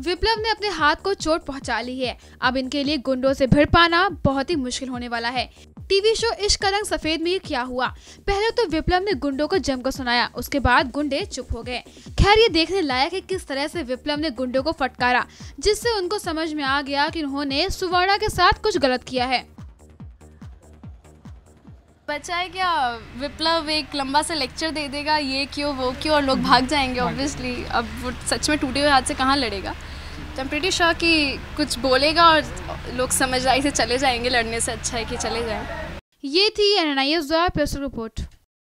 विप्लव ने अपने हाथ को चोट पहुंचा ली है अब इनके लिए गुंडों से भिड़ पाना बहुत ही मुश्किल होने वाला है टीवी शो इश्क रंग सफेद में क्या हुआ पहले तो विप्लव ने गुंडों को जमकर सुनाया उसके बाद गुंडे चुप हो गए खैर ये देखने लायक है किस तरह से विप्लव ने गुंडों को फटकारा जिससे उनको समझ में आ गया कि उन्होंने सुवर्णा के साथ कुछ गलत किया है बचा है क्या विप्लव एक लंबा सा लेक्चर दे देगा ये क्यों वो क्यों और लोग भाग जाएंगे ऑब्वियसली अब वो सच में टूटे हुए हाथ से कहाँ लड़ेगा तो एम प्रिटी श्योर कि कुछ बोलेगा और लोग समझदारी से चले जाएंगे लड़ने से अच्छा है कि चले जाएं ये थी एन आई एस द्वारा प्रेस रिपोर्ट